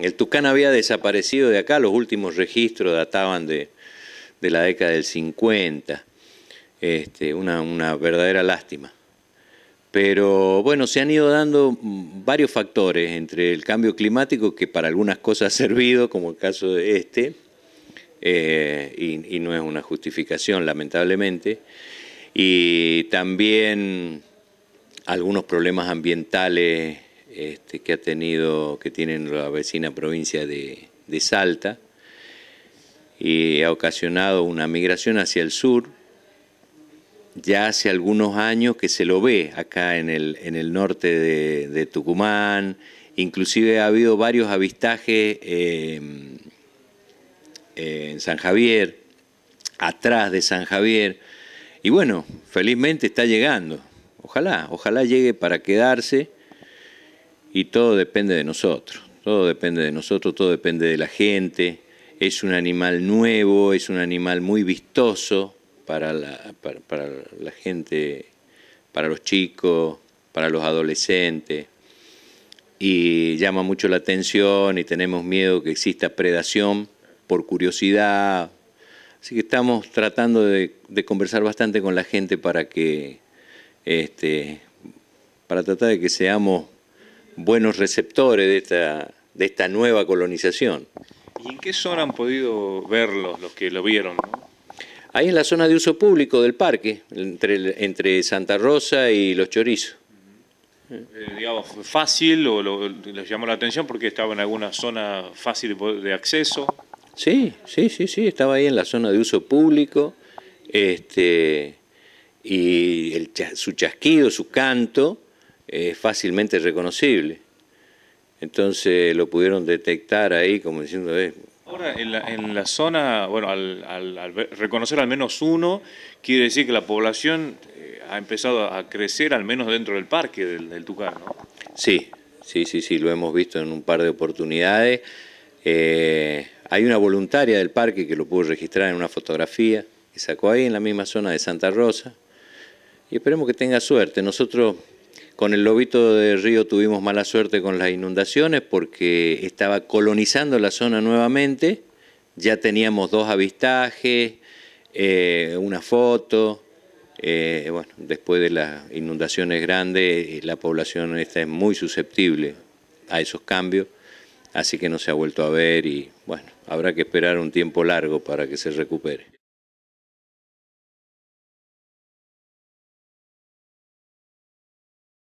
El tucán había desaparecido de acá, los últimos registros databan de, la década del 50, este, una, verdadera lástima. Pero bueno, se han ido dando varios factores entre el cambio climático, que para algunas cosas ha servido, como el caso de este, eh, y, no es una justificación, lamentablemente, y también algunos problemas ambientales este, que ha tenido, que tiene la vecina provincia de, Salta, y ha ocasionado una migración hacia el sur. Ya hace algunos años que se lo ve acá en el, norte de, Tucumán, inclusive ha habido varios avistajes em, en San Javier, atrás de San Javier, y bueno, felizmente está llegando. Ojalá, ojalá llegue para quedarse y todo depende de nosotros, todo depende de nosotros, todo depende de la gente. Es un animal nuevo, es un animal muy vistoso para la, para, la gente, para los chicos, para los adolescentes y llama mucho la atención y tenemos miedo que exista predación por curiosidad. Así que estamos tratando de, de conversar bastante con la gente para que este, para tratar de que seamos buenos receptores de esta, de esta nueva colonización. ¿Y en qué zona han podido verlos los que lo vieron? Ahí en la zona de uso público del parque, entre, Santa Rosa y Los Chorizos. Eh, digamos, fácil o les llamó la atención porque estaba en alguna zona fácil de acceso. Sí, sí, sí, sí, estaba ahí en la zona de uso público, este, y su chasquido, su canto, es fácilmente reconocible. Entonces lo pudieron detectar ahí como diciendo... Eh, Ahora, en la, zona, bueno, al, reconocer al menos uno, quiere decir que la población eh, ha empezado a crecer al menos dentro del parque del, del Tucán, ¿no? Sí, sí, sí, sí, lo hemos visto en un par de oportunidades. Eh, hay una voluntaria del parque que lo pudo registrar en una fotografía que sacó ahí en la misma zona de Santa Rosa. Y esperemos que tenga suerte. Nosotros con el lobito de río tuvimos mala suerte con las inundaciones porque estaba colonizando la zona nuevamente, ya teníamos dos avistajes, eh, una foto, eh, bueno, después de las inundaciones grandes eh, la población esta es muy susceptible a esos cambios, así que no se ha vuelto a ver y bueno, habrá que esperar un tiempo largo para que se recupere.